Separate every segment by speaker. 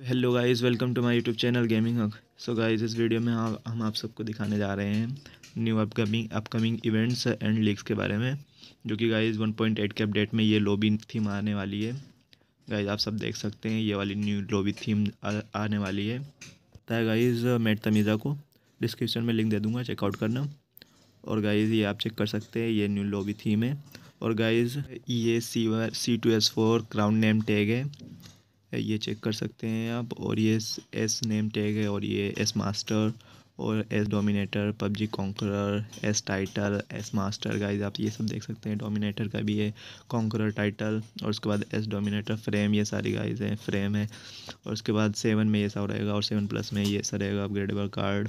Speaker 1: hello guys welcome to my YouTube channel gaming हक so guys इस video में हम हम आप सबको दिखाने जा रहे हैं new upcoming upcoming events and leaks के बारे में जो कि गाइस 1.8 के अपडेट में ये लॉबी थीम आने वाली है गाइस आप सब देख सकते हैं ये वाली न्यू लॉबी थीम आ, आने वाली है तय गाइज़ मेट तमीज़ा को डिस्क्रिप्शन में लिंक दे दूँगा चेकआउट करना और गाइज़ ये आप चेक कर सकते हैं ये न्यू लॉबी थीम है और गाइज़ ये C C two S four crown name tag है ये चेक कर सकते हैं आप और ये एस नेम टैग है और ये एस मास्टर और ace dominator PUBG conqueror ace title ace master guys आप ये सब देख सकते हैं डोमिनेटर का भी है कॉन्करर टाइटल और उसके बाद एस डोमिनेटर फ्रेम ये सारी गाइज हैं फ्रेम है और उसके बाद सेवन में ये सब रहेगा और सेवन प्लस में ये सब रहेगा अपग्रेडेबल कार्ड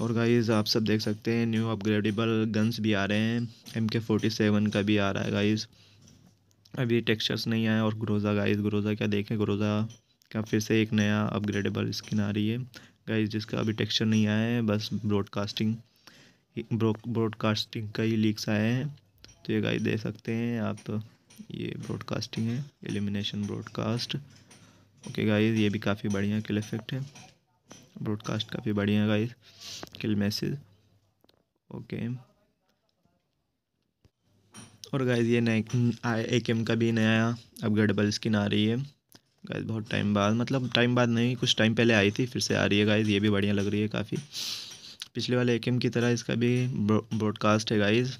Speaker 1: और गाइज आप सब देख सकते हैं न्यू अपग्रेडेबल गन्स भी आ रहे हैं एम के फोर्टी सेवन का भी आ रहा है गाइज़ अभी टेक्सचर्स नहीं आए और ग्रोज़ा गाइस ग्रोज़ा क्या देखें ग्रोज़ा का फिर से एक नया अपग्रेडेबल स्किन आ रही है गाइस जिसका अभी टेक्सचर नहीं आया है बस ब्रॉडकास्टिंग ब्रॉडकास्टिंग का ही लीक्स आए हैं तो ये गाइस दे सकते हैं आप तो ये ब्रॉडकास्टिंग है एलिमिनेशन ब्रॉडकास्ट ओके गाइस ये भी काफ़ी बढ़िया किल इफेक्ट है ब्रॉडकास्ट काफ़ी बढ़िया गाइस किल मैसेज ओके और गाइज ये नए ए के एम का भी नया अपग्रेडेबल स्किन आ रही है गाइज बहुत टाइम बाद मतलब टाइम बाद नहीं कुछ टाइम पहले आई थी फिर से आ रही है गाइज ये भी बढ़िया लग रही है काफ़ी पिछले वाले ए के एम की तरह इसका भी ब्रॉडकास्ट है गाइज़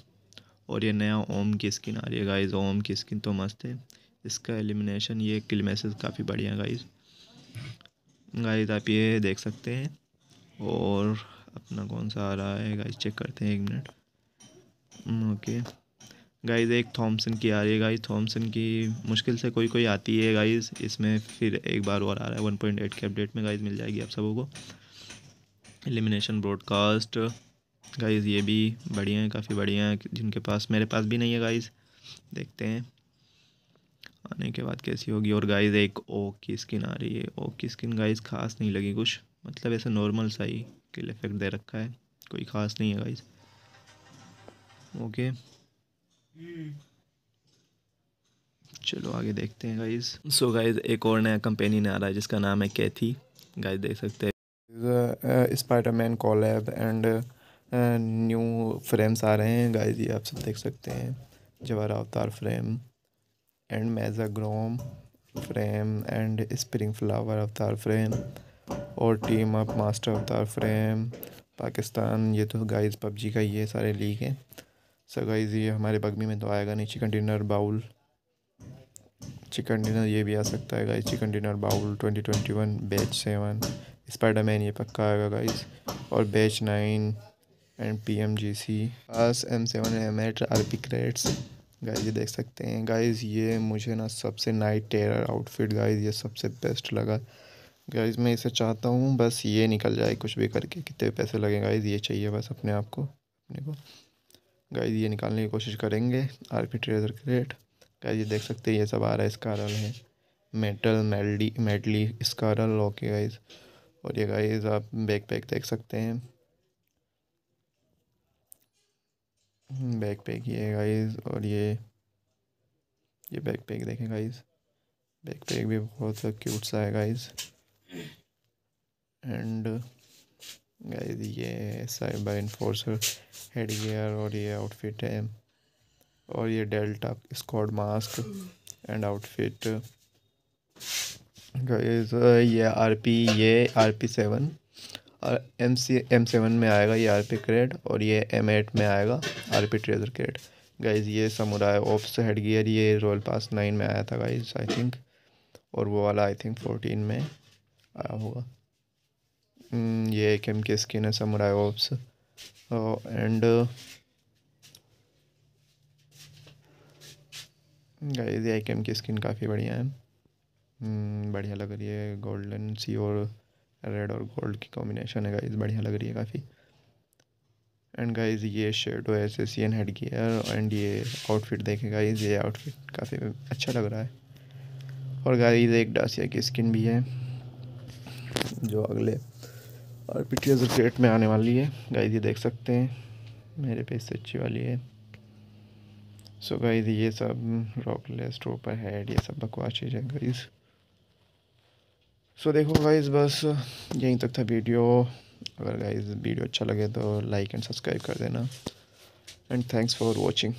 Speaker 1: और ये नया ओम की स्किन आ रही है गाइज़ ओम की स्किन तो मस्त है इसका एलिमिनेशन ये किल मैसेज काफ़ी बढ़िया गाइज़ गाइज आप ये देख सकते हैं और अपना कौन सा आ रहा है गाइज चेक करते हैं एक मिनट ओके hmm, गाइज एक थॉमसन की आ रही है गाइज थॉमसन की मुश्किल से कोई कोई आती है गाइज़ इसमें फिर एक बार और आ रहा है वन पॉइंट एट के अपडेट में गाइज मिल जाएगी आप सबों को एलिमिनेशन ब्रॉडकास्ट गाइज़ ये भी बढ़िया हैं काफ़ी बढ़िया हैं जिनके पास मेरे पास भी नहीं है गाइज़ देखते हैं आने के बाद कैसी होगी और गाइज एक ओक की स्किन आ रही है ओक की स्किन गाइज खास नहीं लगी कुछ मतलब ऐसे नॉर्मल सा ही किल इफेक्ट दे रखा है कोई खास नहीं है गाइज ओके चलो आगे देखते हैं गाइज सो गाइज एक और नया कंपनी ने आ रहा है जिसका नाम है कैथी गाइज देख सकते
Speaker 2: हैं man collab and new frames आ रहे हैं गाइज ये आप सब देख सकते हैं जवारा अवतार फ्रेम एंड मेजाग्रोम frame and spring flower avatar frame और team up master avatar frame Pakistan ये तो गाइज पबजी का ये सारे लीग हैं सो गाइस ये हमारे बगमी में तो आएगा नहीं chicken dinner bowl chicken dinner ये भी आ सकता है guys chicken dinner bowl twenty twenty one batch seven man ये पक्का आएगा गाइस और batch nine and P M G C S M seven M eight R P crates guys ये देख सकते हैं गाइज ये मुझे ना सबसे नाइट टेरर आउटफिट गाइज ये सबसे बेस्ट लगा गाइज मैं इसे चाहता हूँ बस ये निकल जाए कुछ भी करके कितने पैसे लगे गाइज ये चाहिए बस अपने आप को अपने को गाइज ये निकालने की कोशिश करेंगे आर्बिट्रेजर के रेट गाइस ये देख सकते हैं ये सब आ रहा है रल है मेटल मेडली मेडली स्कारल ओके गाइज और ये गाइज आप बैक पैक देख सकते हैं बैक पैक ये गाइज और ये ये बैक पैक देखें गाइस बैक पैक भी बहुत क्यूट सा है गाइज एंड गाइस ये साइबर इन्फोर्सर हेड गियर और ये आउटफिट है और ये delta squad mask and outfit guys ये आरपी ये आरपी सेवन और एम सी एम सेवन में आएगा ये आरपी क्रेड और ये एम एट में आएगा आरपी ट्रेजर क्रेड गाइज ये समुराय ऑप्स हेड गियर ये रॉयल पास नाइन में आया था गाइज आई थिंक और वो वाला आई थिंक फोर्टीन में आया होगा Hmm, ये एक एम की स्किन है समुराई ऑप्स एंड गाइस ये एक एम की स्किन काफ़ी बढ़िया है hmm, बढ़िया लग रही है गोल्डन सी और रेड और गोल्ड की कॉम्बिनेशन है गाइस बढ़िया लग रही है काफ़ी एंड गाइस ये शर्ट हो S C N headgear and ये आउटफिट देखें गाइस ये आउटफिट काफ़ी अच्छा लग रहा है और गाइस एक डासिया की स्किन भी है जो अगले और पी टी रेट में आने वाली है गाइज ये देख सकते हैं मेरे पे इससे अच्छी वाली है सो गाइज ये सब रॉकलेस ट्रोपर हेड ये सब बकवास चीज़ है गाइज़ सो देखो गाइज बस यहीं तक था वीडियो अगर गाइज वीडियो अच्छा लगे तो लाइक एंड सब्सक्राइब कर देना एंड थैंक्स फॉर वॉचिंग